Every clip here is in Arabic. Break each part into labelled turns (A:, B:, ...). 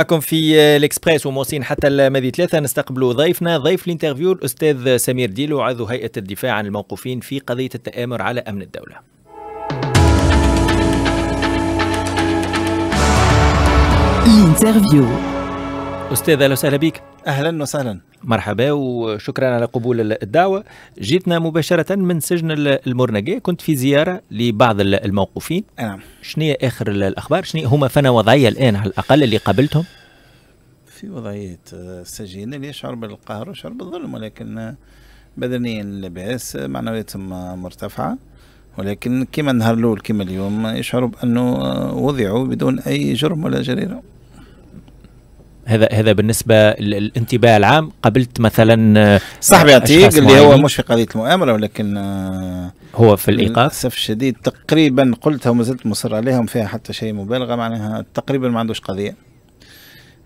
A: معكم في الاكسبريس وموصين حتى الماضي ثلاثة نستقبل ضيفنا ضيف الانترفيو الأستاذ سمير ديلو عضو هيئة الدفاع عن الموقوفين في قضية التآمر على أمن الدولة الانترفيو أستاذ أهلا وسهلا بك اهلا وسهلا مرحبا وشكرا على قبول الدعوة جيتنا مباشرة من سجن المرنقة كنت في زيارة لبعض الموقوفين نعم شنو هي آخر الأخبار شنو هما فنا وضعية الآن على الأقل اللي قابلتهم
B: في وضعية السجين آه، اللي يشعر بالقهر ويشعر بالظلم ولكن آه، بدنيا لباس معنوياتهم مرتفعة ولكن كما النهار الأول كما اليوم يشعروا بأنه آه، وضعوا بدون أي جرم ولا جريرة
A: هذا هذا بالنسبه للانتباه العام قبلت مثلا آه، صاحبي عتيق اللي هو مش
B: في قضيه المؤامره ولكن آه، هو في الايقاف للاسف الشديد تقريبا قلتها وما زلت مصر عليهم فيها حتى شيء مبالغه معناها تقريبا ما عندوش قضيه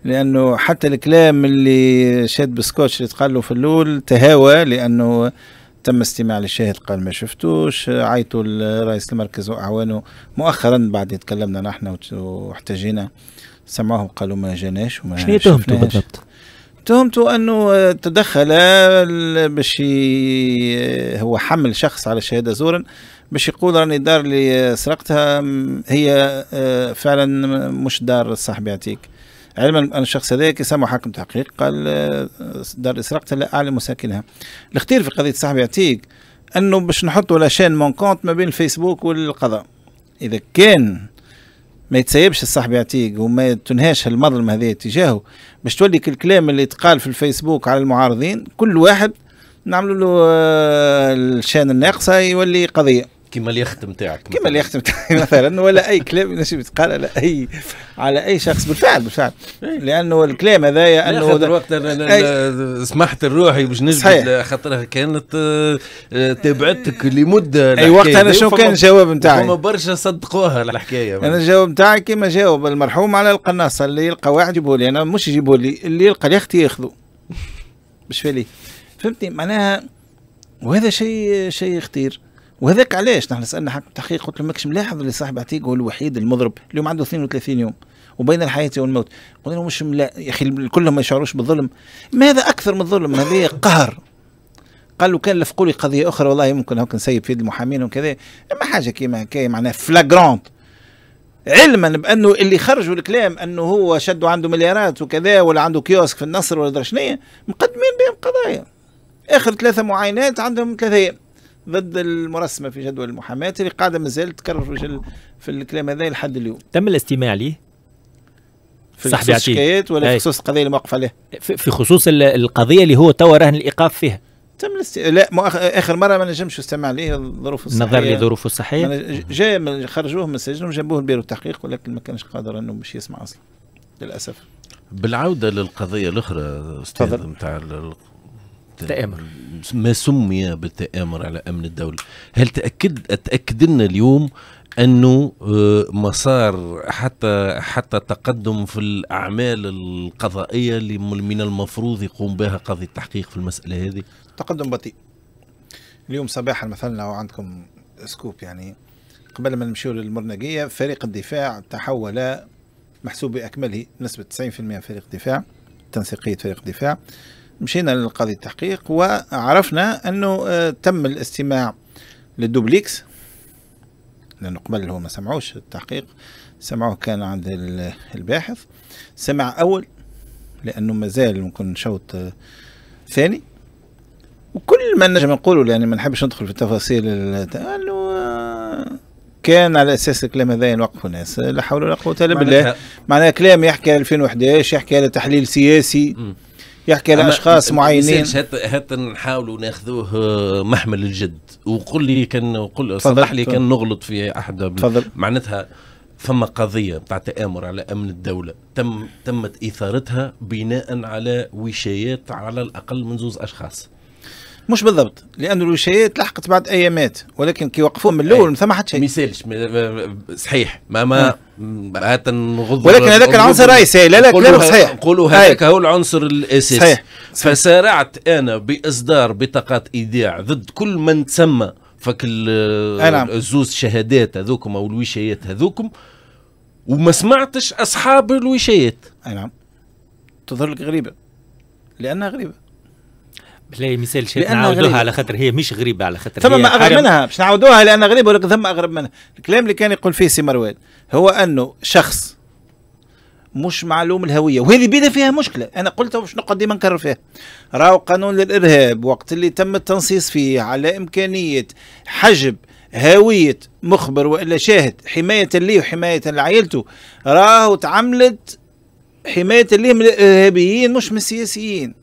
B: لانه حتى الكلام اللي شاد بسكوتش اللي تقال له في الاول تهاوى لانه تم استماع للشاهد قال ما شفتوش عيطوا لرئيس المركز واعوانه مؤخرا بعد تكلمنا نحن واحتجينا سمعوهم قالوا ما جاناش وما شنو تهمته بالضبط؟ تهمته انه تدخل باش هو حمل شخص على الشهاده زورا باش يقول راني الدار اللي سرقتها هي آه، فعلا مش دار صاحبي يعطيك علما ان الشخص هذاك سمع حاكم تحقيق قال آه، دار اللي سرقتها لا اعلم مساكنها الاختيار في قضيه صاحبي يعطيك انه باش نحطوا لاشين كونت ما بين الفيسبوك والقضاء اذا كان ما يتسيبش الصاحب يعطيك وما تنهاش المظلمة هذه تجاهه باش تولي الكلام اللي يتقال في الفيسبوك على المعارضين كل واحد نعمل له آه، الشان الناقصة يولي قضية كما اليخت نتاعك كما اليخت نتاعي مثلا ولا اي كلام ينجم يتقال على اي على اي شخص بالفعل بالفعل إيه. لانه الكلام هذايا انه الوقت انا
C: سمحت لروحي باش نجبد خاطرها كانت آه، تابعتك لمده اي وقت انا شنو كان الجواب نتاعي هما برشا صدقوها الحكايه انا
B: الجواب نتاعي كما جاوب المرحوم على القناصه اللي يلقى واحد يجيبه لي انا مش يجيبه لي اللي يلقى اليخت ياخذه باش فهمتني معناها وهذا شيء شيء خطير وهذاك علاش نحن سالنا حكم التحقيق قلت له ماكش ملاحظ اللي صاحب عتيق هو الوحيد المضرب اليوم عنده 32 يوم وبين الحياة والموت قلنا له مش ملا يا اخي كلهم ما يشعروش بالظلم ماذا اكثر من الظلم هذا قهر قال له كان لفقوا لي قضيه اخرى والله ممكن هاك نسيب في المحامين وكذا اما حاجه كيما كي معناها فلاغرونت علما بانه اللي خرجوا الكلام انه هو شدوا عنده مليارات وكذا ولا عنده كيوسك في النصر ولا درشنيه مقدمين بهم قضايا اخر ثلاثه معاينات عندهم ثلاثه ضد المرسمه في جدول المحاماه اللي قاعده مازال تكرر في, في الكلام هذا لحد اليوم تم الاستماع ليه في خصوص الشكايات ولا في خصوص القضيه اللي موقف عليها في
A: خصوص القضيه اللي هو توا راهن الايقاف فيها
B: تم الاست... لا مؤخ... اخر مره ما نجمش استمع ليه الظروف الصحيه نظر لظروفه الصحيه جاء من خرجوه من السجن وجابوه لبيرو التحقيق ولكن ما كانش قادر انه باش يسمع اصلا للاسف
C: بالعوده للقضيه الاخرى استاذ نتاع التآمر ما سمي بالتآمر على أمن الدولة هل تأكد أتأكد لنا اليوم أنه آه، مسار حتى حتى تقدم في الأعمال القضائية اللي من المفروض يقوم بها قاضي التحقيق في المسألة هذه تقدم
B: بطيء اليوم صباحا مثلا عندكم سكوب يعني قبل ما نمشيو للمرنقية فريق الدفاع تحول محسوب بأكمله نسبة 90% فريق دفاع تنسيقية فريق الدفاع مشينا للقاضي التحقيق وعرفنا انه آه، تم الاستماع للدوبليكس لانه قبل هو ما سمعوش التحقيق سمعوه كان عند الباحث سمع اول لانه مازال ممكن شوط آه، ثاني وكل ما نجم نقوله يعني ما نحبش ندخل في التفاصيل انه آه، كان على اساس الكلام هذا نوقفوا الناس لا حول ولا قوه الا بالله معناها كلام يحكي 2011
C: يحكي على تحليل سياسي
B: م. يحكي على اشخاص معينين
C: حتى حتى نحاولوا ناخذوه آه، محمل الجد وقل لي كان وقل صلح لي كان نغلط في احد تفضل. معناتها فما قضية بتاع تآمر على أمن الدولة تم تمت إثارتها بناء على وشايات على الأقل من زوز أشخاص
B: مش بالضبط لأن الوشايات لحقت بعد أيامات ولكن كي وقفوه من الأول ما ثم حتى شيء ما يسالش
C: صحيح ما ما حتى نعم. نغض ولكن هذاك العنصر راهي لا لا كلامك صحيح نقولوا هذاك هو العنصر الأساسي صحيح. صحيح. فسارعت أنا بإصدار بطاقات إيداع ضد كل من تسمى فك الزوز نعم. شهادات هذوكم أو الوشايات هذوكم وما سمعتش أصحاب الوشايات اي نعم تظهر لك غريبة لأنها غريبة
A: لا مثال شيء نعاودوها على خاطر هي مش غريبه على خاطر ثم ما اغرب منها
B: باش نعاودوها لان غريبه ولكن ثم اغرب منها الكلام اللي كان يقول فيه سي مروان هو انه شخص مش معلوم الهويه وهذه بيدا فيها مشكله انا قلت باش نقعد ديما نكرر فيها راهو قانون للارهاب وقت اللي تم التنصيص فيه على امكانيه حجب هويه مخبر والا شاهد حمايه لي وحمايه لعائلته راهو تعملت حمايه لي من الارهابيين مش من السياسيين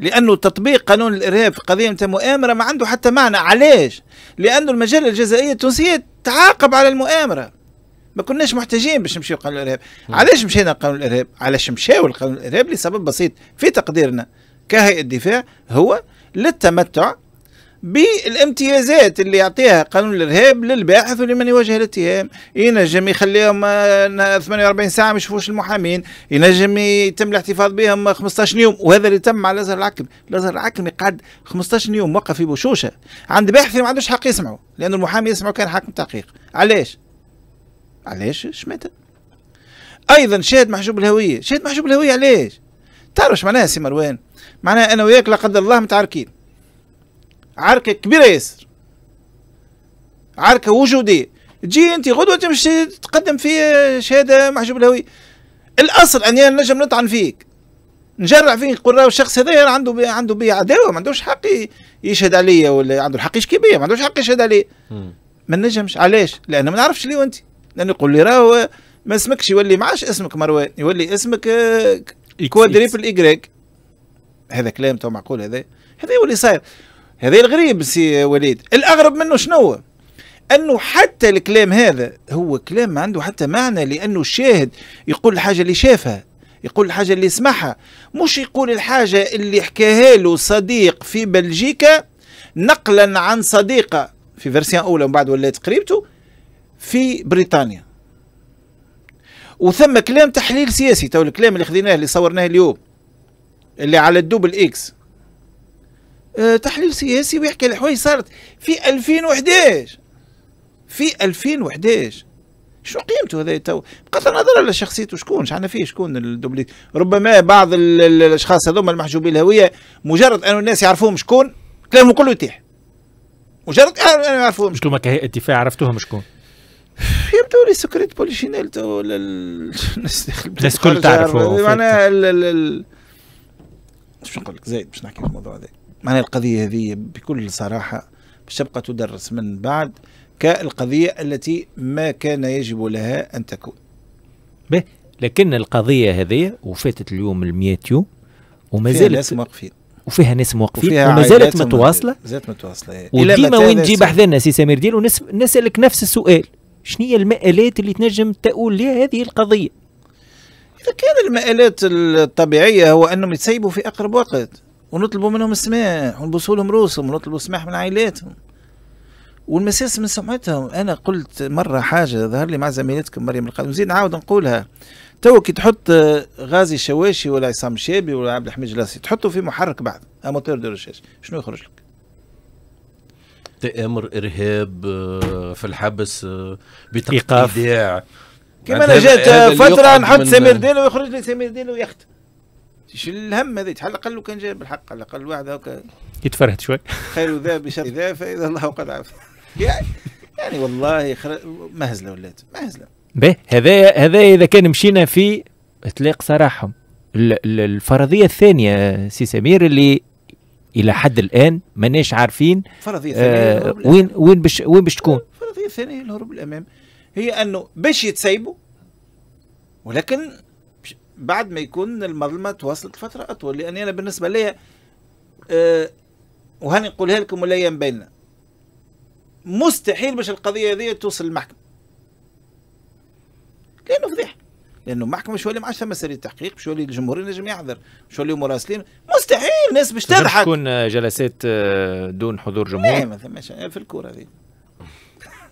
B: لانه تطبيق قانون الارهاب في قضيه نتاع مؤامره ما عنده حتى معنى علاش لانه المجله الجزائيه التونسيه تعاقب على المؤامره ما كناش محتاجين باش نمشيو قانون الارهاب علاش مشينا قانون الارهاب علاش مشاو لقانون الارهاب لسبب بسيط في تقديرنا كهيئه الدفاع هو للتمتع بالامتيازات اللي يعطيها قانون الارهاب للباحث ولمن يواجه الاتهام ينجم يخليهم 48 آه، ساعه ما يشوفوش المحامين ينجم يتم الاحتفاظ بهم 15 يوم وهذا اللي تم مع الازهر العكم الازهر العكم قعد 15 يوم وقف في بشوشه عند باحث ما عندوش حق يسمعه لان المحامي يسمعه كان حاكم تحقيق علاش علاش شماته ايضا شاهد محجوب الهويه شاهد محجوب الهويه علاش تعرف معناها سي مروان معناها انا وياك لا قدر الله متعاركين عركة كبيرة ياسر عركة وجودية تجي أنت غدوة تمشي تقدم في شهادة محجوب الهوية الأصل أني نجم نطعن فيك نجرع فيك نقول راه الشخص هذايا عنده بي عنده بي عداوه ما عندوش حق يشهد عليا ولا عنده الحق يشكي بيا ما عندوش حق يشهد عليا ما نجمش علاش؟ لان ما نعرفش ليه أنت لانه يقول لي راهو ما اسمكش يولي ما عادش اسمك مروان يولي اسمك آه، كوادريبل اجراك هذا كلام تو معقول هذا هذا هو اللي صاير هذا الغريب سي وليد الاغرب منه شنو انه حتى الكلام هذا هو كلام ما عنده حتى معنى لانه الشاهد يقول الحاجه اللي شافها يقول الحاجه اللي سمعها مش يقول الحاجه اللي حكاها له صديق في بلجيكا نقلا عن صديقه في فيرسيان اولى ومن بعد ولات قريبته في بريطانيا وثم كلام تحليل سياسي تو الكلام اللي خذيناه اللي صورناه اليوم اللي على الدوبل اكس آه، تحليل سياسي ويحكي على حوايج صارت في 2011 في 2011 شنو قيمته هذا تو بغض النظر على شخصيته شكون شحنا فيه شكون الدوبليك ربما بعض الاشخاص هذوما المحجوبين الهويه مجرد ان الناس يعرفوهم شكون كلامهم كله يتيح مجرد ان يعرفوهم
A: شكون كهيئه دفاع عرفتوهم شكون
B: يبدو لي سكريت بوليشينيل تو الناس الناس الكل تعرفه معناها باش نقول لك زايد باش نحكي في الموضوع هذا معنى القضية هذه بكل صراحة تبقى تدرس من بعد كالقضية التي ما كان يجب لها أن تكون به
A: لكن القضية هذه وفاتت اليوم المئة يوم وما زالت ناس موقفين
B: وفيها ناس موقفين وما زالت متواصله زالت متواصله وديما وين تجي
A: حذنا سي سمير ديالو نسألك نفس السؤال
B: شنو هي المآلات اللي تنجم تقول لها هذه القضيه؟ اذا كان المآلات الطبيعيه هو انهم يتسيبوا في اقرب وقت ونطلبوا منهم السماح ونبوسوا لهم روسهم ونطلبوا السماح من عائلاتهم والمساس من سمعتهم انا قلت مره حاجه ظهر لي مع زميلتكم مريم القادم نزيد نعاود نقولها تو كي تحط آه، غازي شواشي ولا عصام شابي ولا عبد الحميد جلاسي تحطه في محرك بعد اموتور دو ريشيرش شنو يخرج لك؟
C: تآمر إرهاب آه، في الحبس بطاقة إيقاف كما أنا جات آه، فترة نحط سمير
B: ديلو ويخرج لي سمير ديلو يخت شو الهم هذا على الاقل كان جاي بالحق على الاقل واحد هكا يتفرهد شوي خير ذا بشر ذا فاذا الله قد عفى يعني, يعني والله خر... مهزله ولات مهزله
A: به هذا هذا اذا كان مشينا في اطلاق سراحهم الفرضيه الثانيه سي سمير اللي الى حد الان ماناش عارفين فرضيه آه وين وين باش وين باش تكون
B: الفرضيه الثانيه الهروب للامام هي انه باش يتسيبوا ولكن بعد ما يكون المظلمه تواصلت فتره اطول لاني انا بالنسبه لي أه وهاني نقولها لكم ولا بيننا مستحيل باش القضيه هذه توصل للمحكمه لانه فضيحه لانه المحكمه مش ولي ما عادش ثم سريه تحقيق مش ولي الجمهور لازم يحضر مش ولي مراسلين مستحيل الناس باش تضحك
A: تكون جلسات آه، دون حضور جمهور لا ما
B: ثماش آه، في الكوره هذه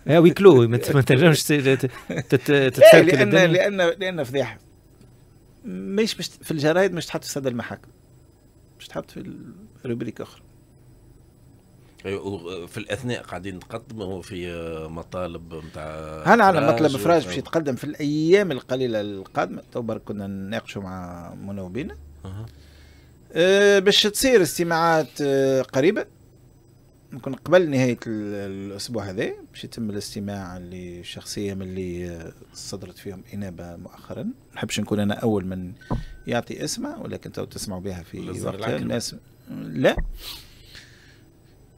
A: وي آه، ويكلو ما تنجمش
B: تتسكر لان لان لان فضيحه مش مش في الجرايد مش تحط في صدر المحاكم مش تحط في روبريك اخرى
C: أيوة، في الاثناء قاعدين نقدموا في مطالب نتاع هنا على مطلب فراج باش
B: يتقدم في الايام القليله القادمه تو برك كنا نناقشوا مع منوبينا أه. أه باش تصير استماعات أه، قريبه نكون قبل نهاية الأسبوع هذا باش يتم الاستماع لشخصية من اللي صدرت فيهم إنابة مؤخرا نحبش نكون أنا أول من يعطي اسمه ولكن تو تسمعوا بها في وقت الناس لا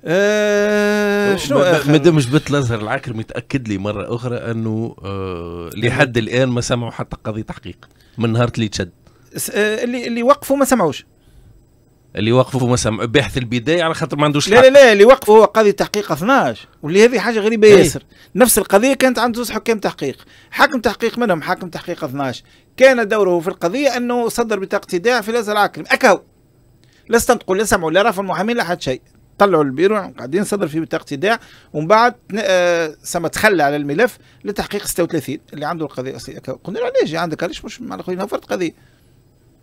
C: آه شنو ما مادام جبت الازهر العكر متاكد لي مره اخرى انه آه لحد الان ما سمعوا حتى قضيه تحقيق من نهار اللي تشد آه، اللي اللي وقفوا ما سمعوش اللي وقفوا مثلا بحث البدايه على خاطر ما عندوش لا لا
B: لا اللي وقفوا هو قاضي تحقيق 12 واللي هذه حاجه غريبه إيه. ياسر نفس القضيه كانت عند زوج حكام تحقيق حاكم تحقيق منهم حاكم تحقيق 12 كان دوره في القضيه انه صدر بطاقه ايداع في الازهر العقلي اكاو لا استنطقوا لا سمعوا لا رفعوا المحامين لا حد شيء طلعوا البيرو قاعدين صدر في بطاقه ايداع ومن بعد آه، سما تخلى على الملف لتحقيق 36 اللي عنده القضيه قلنا له علاش عندك علاش مش مع خويا قضيه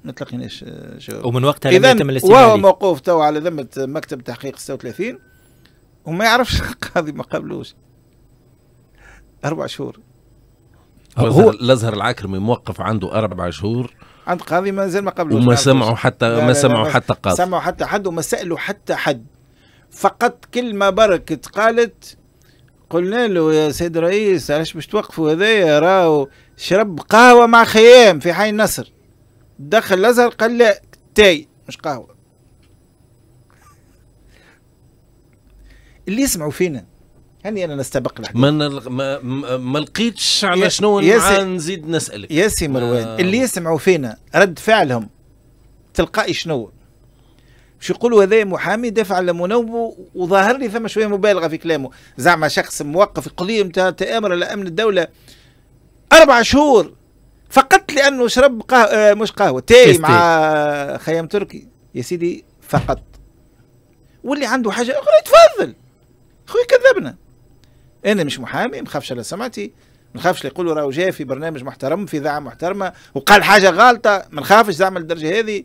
B: ما تلقيناش جواب ومن وقتها لم يتم الاستماع وهو موقوف تو على ذمه مكتب تحقيق 36 وما يعرفش القاضي ما قبلوش اربع شهور
C: هو الازهر العكرمي موقف عنده اربع شهور
B: عند قاضي ما زال ما قبل وما سمعوا حتى ما سمعوا حتى قاضي سمعوا حتى حد وما سالوا حتى حد فقط كلمه برك قالت قلنا له يا سيد رئيس علاش باش توقفوا هذايا راهو شرب قهوه مع خيام في حي النصر دخل الازهر قال لا تاي مش قهوه اللي يسمعوا فينا هني انا نستبق الحديث
C: ما, نلغ... ما ما لقيتش على شنو ياسي... نزيد نسالك يا سي مروان آه. اللي
B: يسمعوا فينا رد فعلهم تلقائي شنو باش يقولوا هذا محامي دافع على منوب وظاهر لي فما شويه مبالغه في كلامه زعما شخص موقف قضيه نتاع تامر على امن الدوله اربع شهور فقط لانه شرب قهوة آه، مش قهوه تاي مع خيام تركي يا سيدي فقط واللي عنده حاجه اخرى يتفضل خويا كذبنا انا مش محامي ما نخافش على سمعتي ما نخافش يقولوا راهو جاي في برنامج محترم في اذاعه محترمه وقال حاجه غلطه ما نخافش زعما الدرجه هذه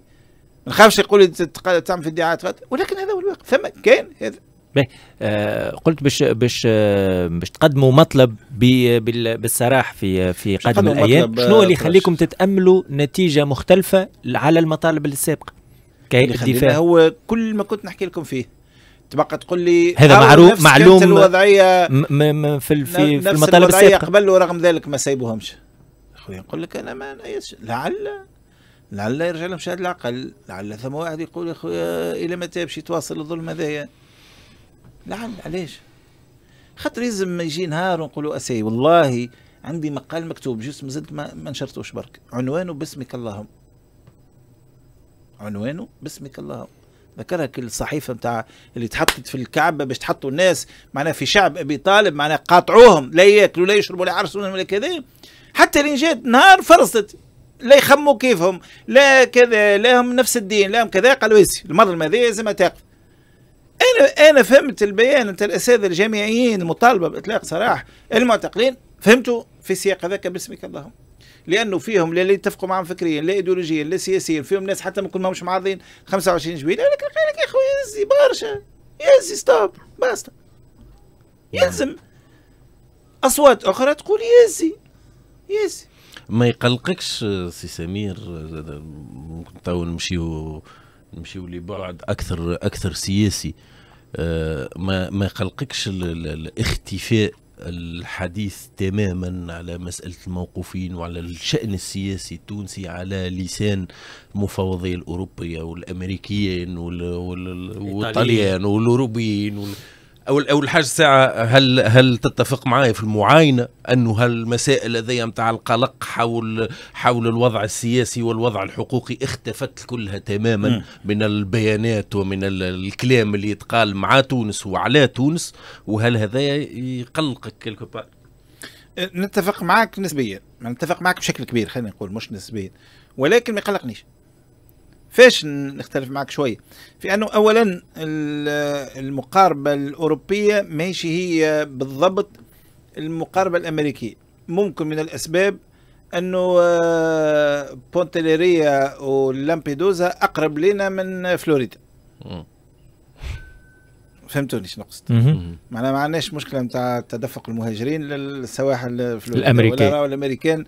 B: ما نخافش يقول تعمل في ادعاءات ولكن هذا هو الواقع ثم كان هذا
A: آه قلت باش باش آه، باش تقدموا مطلب بالسراح في في قادم الايام شنو اللي آه، يخليكم تتاملوا نتيجه مختلفه على المطالب السابقه الدفاع
B: هو كل ما كنت نحكي لكم فيه تبقى تقول لي هذا آه، معروف معلوم الوضعيه م م في في, في المطالب السابقه قبل ورغم ذلك ما سيبوهمش خويا نقول لك انا ما نعيش لعل لعل يرجع لهم شهاد العقل لعل ثم واحد يقول يا خويا الى متى باش يتواصل الظلم هذايا لعل علاش خاطر لازم يجي نهار ونقولوا اسي والله عندي مقال مكتوب جوست مازلت ما, ما نشرتوش برك عنوانه باسمك اللهم عنوانه باسمك اللهم ذكرها كل الصحيفه نتاع اللي تحطت في الكعبه باش تحطوا الناس معناها في شعب ابي طالب معناها قاطعوهم لا ياكلوا لا يشربوا لا يعرسوا ولا كذا حتى لين جات نهار فرصت لا يخموا كيفهم لا كذا لا هم نفس الدين لا هم كذا قالوا المرض الماذا لازم تقف انا انا فهمت البيان انت الاساتذه الجامعيين المطالبه باطلاق سراح المعتقلين فهمته في السياق هذاك باسمك اللهم لانه فيهم لا اللي يتفقوا معهم فكريا لا ايديولوجيا لا سياسيا فيهم ناس حتى ما كنا ماهمش معارضين 25 جويله لكن قال لك يا خويا يزي برشا يزي ستوب باستا يلزم اصوات اخرى تقول يزي يزي
C: ما يقلقكش سي سمير تو نمشيو نمشيو لبعد اكثر اكثر سياسي آه، ما ما يقلقكش الاختفاء الحديث تماما على مسألة الموقوفين وعلى الشأن السياسي التونسي على لسان المفوضية الأوروبية والأمريكيين والايطاليين والأوروبيين وال... اول اول حاجه ساعه هل هل تتفق معي في المعاينه انه هالمسائل هذيا نتاع القلق حول حول الوضع السياسي والوضع الحقوقي اختفت كلها تماما م. من البيانات ومن الكلام اللي يتقال مع تونس وعلى تونس وهل هذا يقلقك كيلكو أه،
B: نتفق معك نسبيا نتفق معك بشكل كبير خلينا نقول مش نسبيا ولكن ما يقلقنيش فاش نختلف معك شويه في انه اولا المقاربه الاوروبيه ماشي هي بالضبط المقاربه الامريكيه ممكن من الاسباب انه آه، بونتيليريا ولامبيدوزا اقرب لنا من فلوريدا فهمتوني شنو نقصد معناها ما عندناش مشكله نتاع تدفق المهاجرين للسواحل الامريكيه الامريكان ولا الامريكان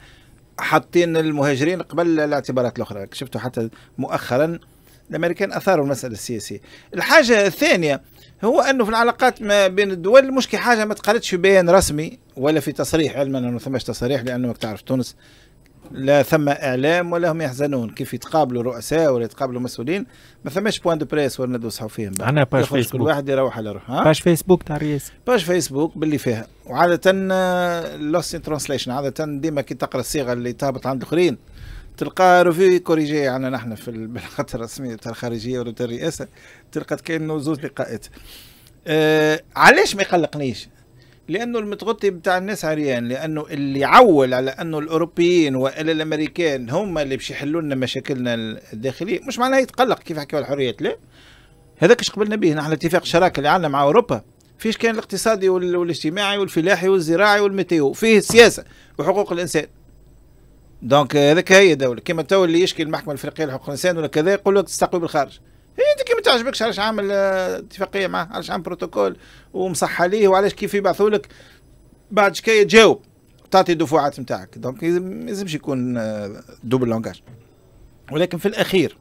B: حاطين المهاجرين قبل الاعتبارات الاخرى شفتوا حتى مؤخرا الامريكان اثاروا المساله السياسيه الحاجه الثانيه هو انه في العلاقات ما بين الدول مش حاجه ما تقالتش في بيان رسمي ولا في تصريح علما انه ثماش تصريح لانه تعرف تونس لا ثم اعلام ولا هم يحزنون كيف يتقابلوا رؤساء ولا يتقابلوا مسؤولين ما ثماش بوان دو بريس ولا ندوس فيهم انا باش فيسبوك كل واحد يروح على روحه باش فيسبوك تاع رئيس باش فيسبوك باللي فيها وعاده لوست آه، ترانسليشن عاده ديما كي تقرا الصيغه اللي تهبط عند الاخرين تلقى روفي كوريجي عنا نحن في البلاغات الرسميه تاع الخارجيه ولا تاع الرئاسه تلقى كانه زوج لقاءات أه علاش ما يقلقنيش لانه المتغطي بتاع الناس عريان لانه اللي عول على انه الاوروبيين والا الامريكان هم اللي باش يحلوا لنا مشاكلنا الداخليه مش معناها يتقلق كيف حكيوا الحريات لا هذاك اش قبلنا به نحن اتفاق شراكه عندنا مع اوروبا فيش كان الاقتصادي والاجتماعي والفلاحي والزراعي والميتيو فيه السياسه وحقوق الانسان دونك euh, هذاك هي دوله كما تو اللي يشكي المحكمه الافريقيه لحقوق الانسان ولا كذا يقول لك تستقوي بالخارج هي تعجبكش علاش عامل اتفاقيه معاه علاش عامل بروتوكول ومصحى ليه وعلاش كيف يبعثوا لك بعد شكايه تجاوب تعطي الدفوعات نتاعك دونك ما يلزمش يكون دوبل آه، لونجاج ولكن في الاخير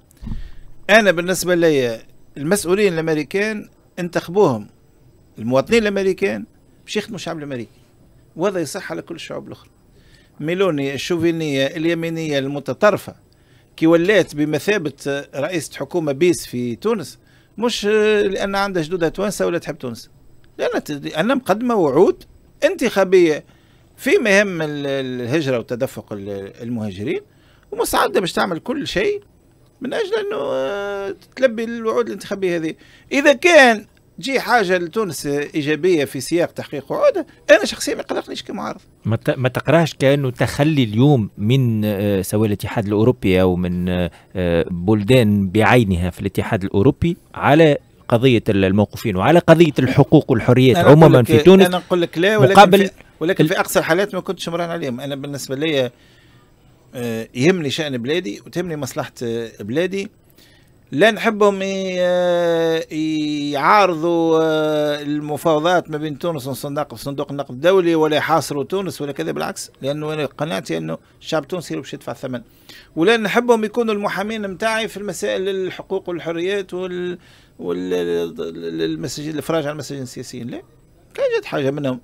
B: انا بالنسبه لي المسؤولين الامريكان انتخبوهم المواطنين الامريكان باش يخدموا الشعب الامريكي وهذا يصح على كل الشعوب الاخرى ميلوني الشوفينيه اليمينيه المتطرفه كي ولات بمثابه آه، رئيسه حكومه بيس في تونس مش لان عندها جدودها توانسه ولا تحب تونس لان انا مقدمه وعود انتخابيه في مهم الهجره وتدفق المهاجرين ومستعده باش تعمل كل شيء من اجل انه آه، تلبي الوعود الانتخابيه هذه اذا كان تجي حاجه لتونس ايجابيه في سياق تحقيق وعوده انا شخصيا ما يقلقنيش كمعارض
A: ما ما تقراش كانه تخلي اليوم من آه، سواء الاتحاد الاوروبي او من آه، آه، بلدان بعينها في الاتحاد الاوروبي على قضيه الموقوفين وعلى قضيه الحقوق والحريات عموما في تونس انا نقول لك لا ولكن في
B: ولكن في اقصى الحالات ما كنتش مران عليهم انا بالنسبه لي يهمني شان بلادي وتهمني مصلحه بلادي لا نحبهم يعارضوا آه، المفاوضات ما بين تونس والصندوق صندوق النقد الدولي ولا يحاصروا تونس ولا كذا بالعكس لانه انا قناعتي انه الشعب التونسي باش يدفع الثمن ولا نحبهم يكونوا المحامين نتاعي في المسائل الحقوق والحريات وال والمساجين الافراج على المساجين السياسيين لا كان جات حاجه منهم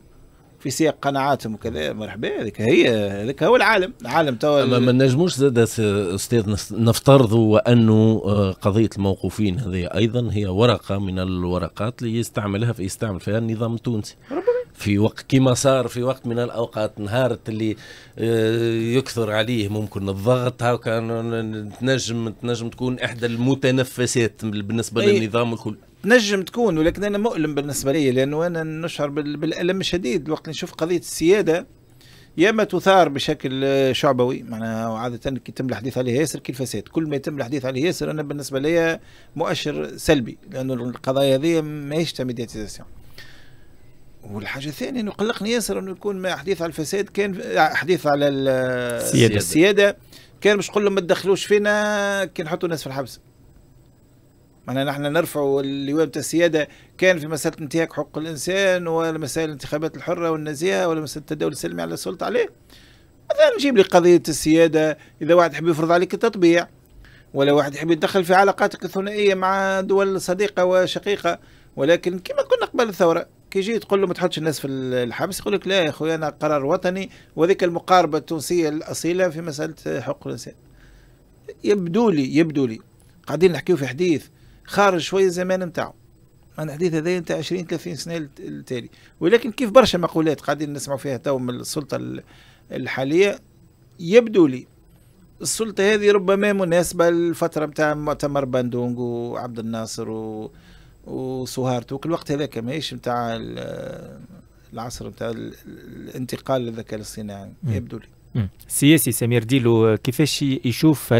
B: في سياق قناعاتهم وكذا مرحبا هذيك هي هذاك هو العالم العالم توا ما, ما
C: نجموش زاد استاذ نفترضوا انه قضيه الموقوفين هذه ايضا هي ورقه من الورقات اللي يستعملها في يستعمل فيها النظام التونسي ربما في وقت كما صار في وقت من الاوقات نهارت اللي آه، يكثر عليه ممكن الضغط هاكا تنجم تنجم تكون احدى المتنفسات بالنسبه للنظام الكل
B: تنجم تكون ولكن انا مؤلم بالنسبه لي لانه انا نشعر بالالم الشديد وقت نشوف قضيه السياده يا اما تثار بشكل شعبوي معناها وعاده كي يتم الحديث عليه ياسر كل الفساد كل ما يتم الحديث عليه ياسر انا بالنسبه لي مؤشر سلبي لانه القضايا هذه ماهيش تاع ميدياتيزاسيون والحاجة الثانية انه قلقني ياسر انه يكون ما حديث على الفساد كان آه، حديث على السيادة, السيادة كان باش نقول لهم ما تدخلوش فينا كي نحطوا ناس في الحبس معنا نحن نرفع اللواء بتاع السيادة كان في مسألة انتهاك حقوق الإنسان ولا الانتخابات الحرة والنزيهة ولا مسألة التداول السلمي على السلطة عليه مثلا نجيب لي قضية السيادة إذا واحد يحب يفرض عليك التطبيع ولا واحد يحب يتدخل في علاقاتك الثنائية مع دول صديقة وشقيقة ولكن كما كنا قبل الثورة كي يجي تقول له ما تحطش الناس في الحبس يقول لك لا يا خويا انا قرار وطني وذيك المقاربه التونسيه الاصيله في مساله حقوق الانسان يبدو لي يبدو لي قاعدين نحكيو في حديث خارج شويه الزمان نتاعو الحديث هذا نتاع 20 30 سنه التالي ولكن كيف برشا مقولات قاعدين نسمعوا فيها تو من السلطه الحاليه يبدو لي السلطه هذه ربما مناسبه للفتره نتاع مؤتمر باندونغ وعبد الناصر و... وسهارتو كل الوقت هذاك ماهيش نتاع العصر نتاع الانتقال للذكاء الاصطناعي يبدو لي
A: السياسي سمير ديلو كيفاش يشوف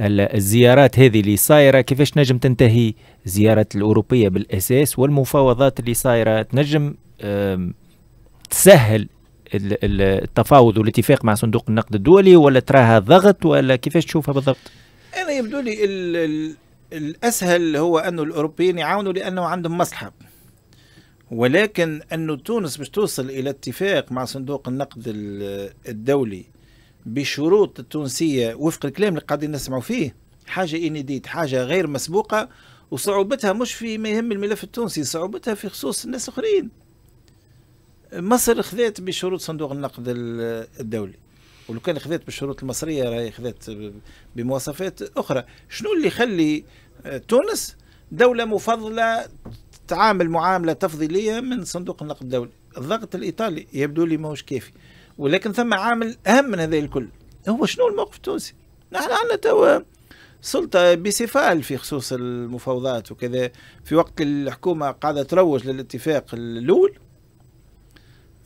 A: الزيارات هذه اللي صايره كيفاش نجم تنتهي زياره الاوروبيه بالاساس والمفاوضات اللي صايره تنجم تسهل التفاوض والاتفاق مع صندوق النقد الدولي ولا تراها ضغط ولا كيفاش تشوفها بالضبط؟
B: انا يبدو لي الاسهل هو انه الاوروبيين يعاونوا لانه عندهم مصلحه ولكن أن تونس باش توصل إلى اتفاق مع صندوق النقد الدولي بشروط التونسية وفق الكلام اللي قاعدين نسمعوا فيه حاجة إنديت حاجة غير مسبوقة وصعوبتها مش في ما يهم الملف التونسي صعوبتها في خصوص الناس اخرين مصر خذات بشروط صندوق النقد الدولي ولو كان خذات بالشروط المصريه راهي خذات بمواصفات اخرى شنو اللي يخلي تونس دوله مفضله تعامل معامله تفضيليه من صندوق النقد الدولي الضغط الايطالي يبدو لي ماهوش كافي ولكن ثم عامل اهم من هذا الكل هو شنو الموقف التونسي نحن عندنا توا سلطة بسفال في خصوص المفاوضات وكذا في وقت الحكومة قاعدة تروج للاتفاق الأول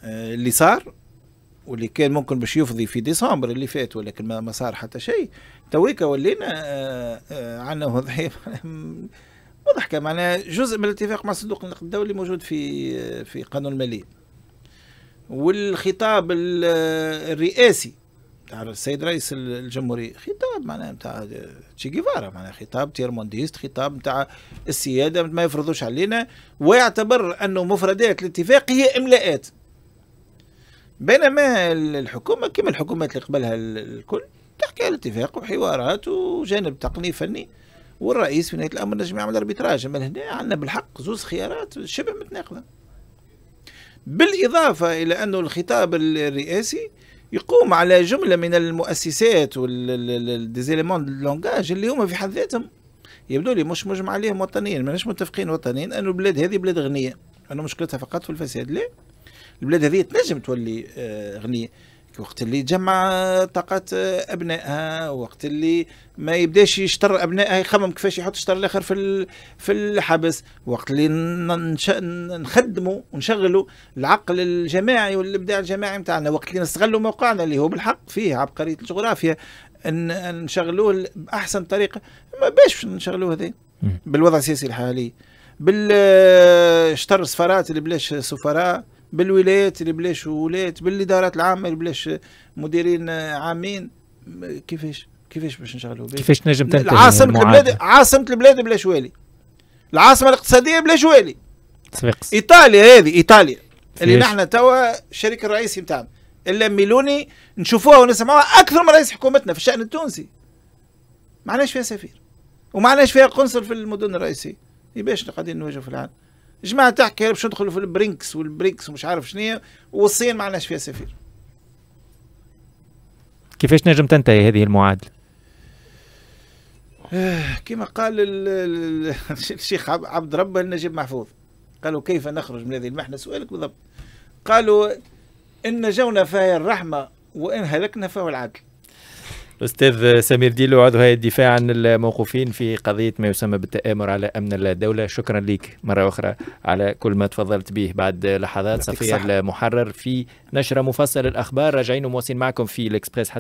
B: آه، اللي صار واللي كان ممكن باش يفضي في ديسمبر اللي فات ولكن ما صار حتى شيء تويكا ولينا آه، آه، عندنا وضعية مضحكه معناها جزء من الاتفاق مع صندوق النقد الدولي موجود في في قانون الماليه والخطاب الرئاسي تاع السيد رئيس الجمهوريه خطاب معناها نتاع تشي جيفارا معناها خطاب تيرمونديست خطاب نتاع السياده ما يفرضوش علينا ويعتبر انه مفردات الاتفاق هي املاءات بينما الحكومه كما الحكومات اللي قبلها الكل تحكي على الاتفاق وحوارات وجانب تقني فني والرئيس في نهايه الامر نجم يعمل اربيتراج اما هنا عندنا بالحق زوز خيارات شبه متناقضه بالاضافه الى انه الخطاب الرئاسي يقوم على جمله من المؤسسات والديزيليمون لونغاج اللي هما في حد ذاتهم يبدو لي مش مجمع عليهم وطنيا ماناش متفقين وطنيا انه البلاد هذه بلاد غنيه انه مشكلتها فقط في الفساد لا البلاد هذه تنجم تولي آه، غنيه وقت اللي جمع طاقات ابنائها وقت اللي ما يبداش يشتر ابنائها يخمم كيفاش يحط الشطر الاخر في في الحبس وقت اللي نخدموا ونشغلوا العقل الجماعي والابداع الجماعي نتاعنا وقت اللي نستغلوا موقعنا اللي هو بالحق فيه عبقريه الجغرافيا ان نشغلوه باحسن طريقه ما باش نشغلوه هذا بالوضع السياسي الحالي بالشطر السفارات اللي بلاش سفراء بالولايات اللي بلاش ولايات بالادارات العامه اللي بلاش مديرين عامين كيفاش كيفاش باش نشغلوا كيفاش نجم تنتهي عاصمه البلاد عاصمه البلاد بلاش والي العاصمه الاقتصاديه بلاش والي صفيقس ايطاليا هذه ايطاليا اللي نحن توا الشريك الرئيسي نتاعنا الا ميلوني نشوفوها ونسمعوها اكثر من رئيس حكومتنا في الشان التونسي ما فيها سفير وما فيها قنصل في المدن الرئيسيه يباش قاعدين نواجهوا في العالم جماعه تحكي باش ندخلوا في البرينكس والبريكس ومش عارف شنو والصين ما عندناش فيها سفير
A: كيفاش نجم تنتهي هذه المعادله؟
B: آه، كما قال الشيخ عبد ربه النجيب محفوظ قالوا كيف نخرج من هذه المحنه سؤالك بالضبط قالوا ان نجونا فهي الرحمه وان هلكنا فهو العدل
A: الاستاذ سمير ديلو عضو هيئه الدفاع عن الموقوفين في قضيه ما يسمى بالتامر على امن الدوله شكرا لك مره اخرى على كل ما تفضلت به بعد لحظات صفيه المحرر في نشره مفصل الاخبار راجعين ومواصلين معكم في الاكسبريس